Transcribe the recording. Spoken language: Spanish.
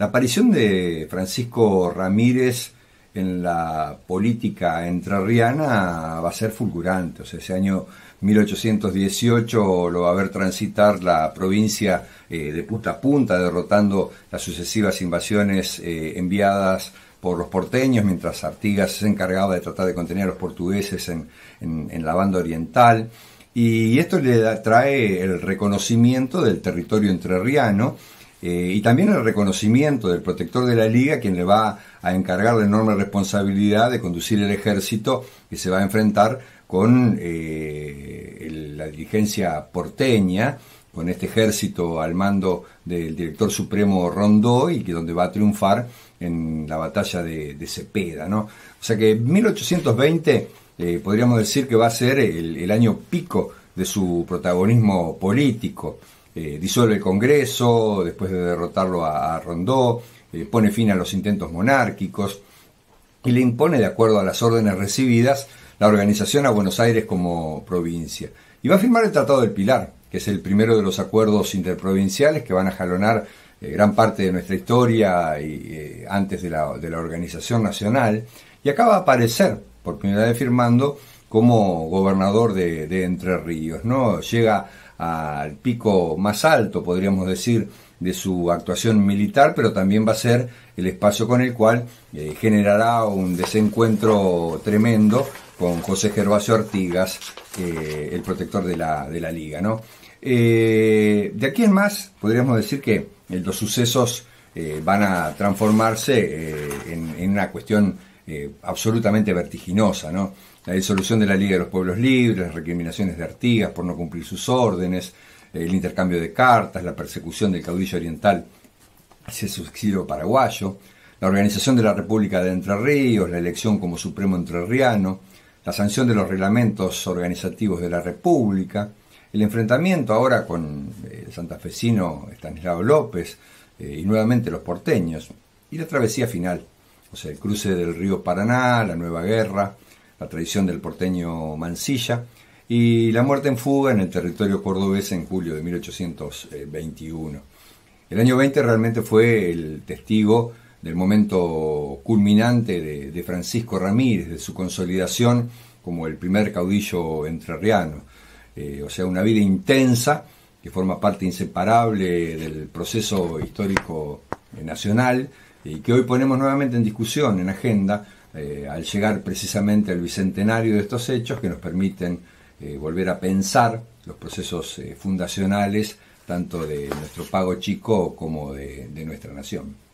La aparición de Francisco Ramírez en la política entrerriana va a ser fulgurante. O sea, ese año 1818 lo va a ver transitar la provincia eh, de punta a punta, derrotando las sucesivas invasiones eh, enviadas por los porteños, mientras Artigas se encargaba de tratar de contener a los portugueses en, en, la banda oriental. Y esto le trae el reconocimiento del territorio entrerriano eh, y también el reconocimiento del protector de la liga, quien le va a encargar la enorme responsabilidad de conducir el ejército que se va a enfrentar con eh, la dirigencia porteña, con este ejército al mando del director supremo Rondó y que donde va a triunfar en la batalla de, Cepeda. O sea que 1820 eh, podríamos decir que va a ser el año pico de su protagonismo político. Eh, disuelve el Congreso después de derrotarlo a, Rondó, eh, pone fin a los intentos monárquicos y le impone, de acuerdo a las órdenes recibidas, la organización a Buenos Aires como provincia. Y va a firmar el Tratado del Pilar, que es el primero de los acuerdos interprovinciales que van a jalonar eh, gran parte de nuestra historia y, antes de la, de la organización nacional. Y acaba a aparecer, por primera vez firmando, como gobernador de, Entre Ríos, ¿no? Llega al pico más alto, podríamos decir, de su actuación militar, pero también va a ser el espacio con el cual eh, generará un desencuentro tremendo con José Gervasio Artigas, el protector de la, liga. ¿no? Eh, de aquí en más, podríamos decir que eh, los sucesos van a transformarse en, en, una cuestión eh, absolutamente vertiginosa, La disolución de la Liga de los Pueblos Libres, las recriminaciones de Artigas por no cumplir sus órdenes, el intercambio de cartas, la persecución del caudillo oriental hacia su exilio paraguayo, la organización de la República de Entre Ríos, la elección como Supremo Entrerriano, la sanción de los reglamentos organizativos de la República, el enfrentamiento ahora con eh, el santafesino Estanislao López eh, y nuevamente los porteños, y la travesía final o sea, el cruce del río Paraná, la nueva guerra, la traición del porteño Mansilla y la muerte en fuga en el territorio cordobés en julio de 1821. El año 20 realmente fue el testigo del momento culminante de, Francisco Ramírez, de su consolidación como el primer caudillo entrerriano. Eh, o sea, una vida intensa que forma parte inseparable del proceso histórico eh, nacional, y eh, que hoy ponemos nuevamente en discusión, en agenda, eh, al llegar precisamente al bicentenario de estos hechos que nos permiten eh, volver a pensar los procesos fundacionales tanto de nuestro pago chico como de nuestra nación.